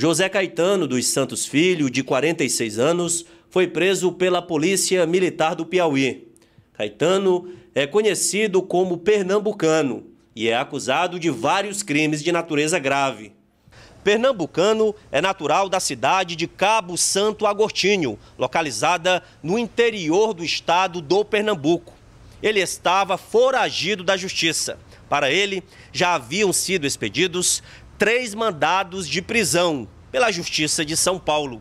José Caetano dos Santos Filho, de 46 anos, foi preso pela Polícia Militar do Piauí. Caetano é conhecido como Pernambucano e é acusado de vários crimes de natureza grave. Pernambucano é natural da cidade de Cabo Santo Agostinho, localizada no interior do estado do Pernambuco. Ele estava foragido da justiça. Para ele, já haviam sido expedidos três mandados de prisão pela Justiça de São Paulo.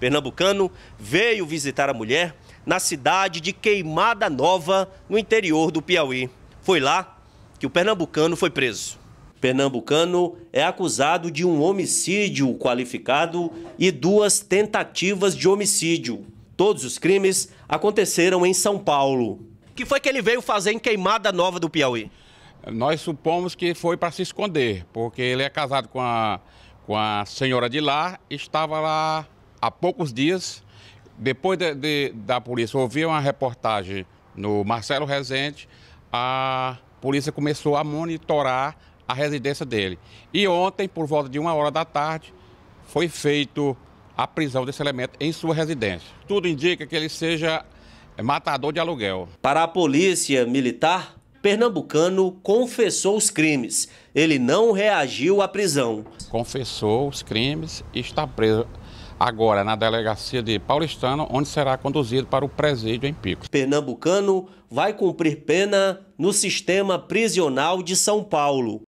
Pernambucano veio visitar a mulher na cidade de Queimada Nova, no interior do Piauí. Foi lá que o pernambucano foi preso. Pernambucano é acusado de um homicídio qualificado e duas tentativas de homicídio. Todos os crimes aconteceram em São Paulo. O que foi que ele veio fazer em Queimada Nova do Piauí? Nós supomos que foi para se esconder, porque ele é casado com a, com a senhora de lá, estava lá há poucos dias. Depois de, de, da polícia ouvir uma reportagem no Marcelo Rezende, a polícia começou a monitorar a residência dele. E ontem, por volta de uma hora da tarde, foi feito a prisão desse elemento em sua residência. Tudo indica que ele seja matador de aluguel. Para a polícia militar, pernambucano confessou os crimes. Ele não reagiu à prisão. Confessou os crimes e está preso agora na delegacia de Paulistano, onde será conduzido para o presídio em Picos. Pernambucano vai cumprir pena no sistema prisional de São Paulo.